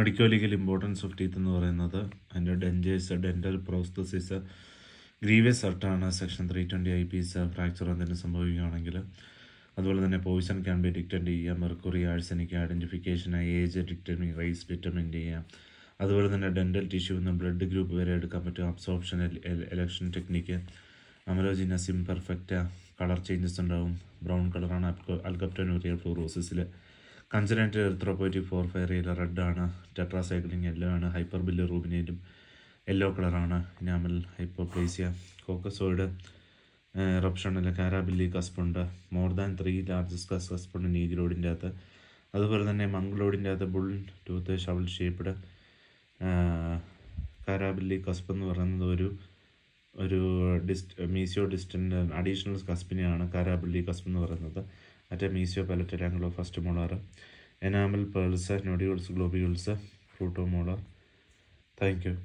മെഡിക്കോലിക്കൽ importance of teeth എന്ന് പറയുന്നത് അതിൻ്റെ ഡെൻജേഴ്സ് ഡെൻ്റൽ പ്രോസ്തസിസ് ഗ്രീവിയസ് സർട്ടാണ് section three twenty IPC fracture എന്തെങ്കിലും സംഭവിക്കുകയാണെങ്കിൽ അതുപോലെ തന്നെ പോയിസൺ ക്യാൻ ബി ഡിക്റ്റൻഡ് ചെയ്യുക mercury arsenic identification age determine race determine ചെയ്യുക അതുപോലെ തന്നെ ഡെൻ്റൽ ടിഷ്യൂ നിന്ന് ബ്ലഡ് ഗ്രൂപ്പ് വരെ എടുക്കാൻ പറ്റും അബ്സോപ്ഷൻ എലക്ഷൻ ടെക്നിക്ക് സിം പെർഫെക്റ്റ് കളർ ചേഞ്ചസ് ഉണ്ടാവും ബ്രൗൺ കളറാണ് അൽക്കപ്റ്റനൂരിയ ഫ്ലൂറോസിസിൽ കൺസിഡൻറ്റ് എർത്രപ്പോയിറ്റ് ഫോർ ഫയർ ഫെയറിയിൽ റെഡാണ് ടെട്രാസൈക്ലിംഗ് യെല്ലോ ആണ് ഹൈപ്പർ ബില്ല് റൂബിനേറ്റും യെല്ലോ കളറാണ് ഇനാമൽ ഹൈപ്പോപ്ലേസിയ കോക്കസോയിഡ് റപ്ഷണിൽ കാരാബില്ലി കസ്പുണ്ട് more than three largest cusp കസ്പുണ്ട് റോഡിൻ്റെ അകത്ത് അതുപോലെ തന്നെ മംഗ്ലോഡിൻ്റെ അകത്ത് bull tooth shovel shaped Carabelli cusp എന്ന് പറയുന്നത് ഒരു ഒരു ഡിസ്റ്റ് മീസിയോ ഡിസ്റ്റൻ്റ് അഡീഷണൽ കസ്പിനെയാണ് കാരാബിള്ളി കസ്പ് എന്ന് പറയുന്നത് മറ്റേ mesio palatal first molar enamel pearls nodules globules ഫ്രൂട്ടോ മോളാർ താങ്ക് യു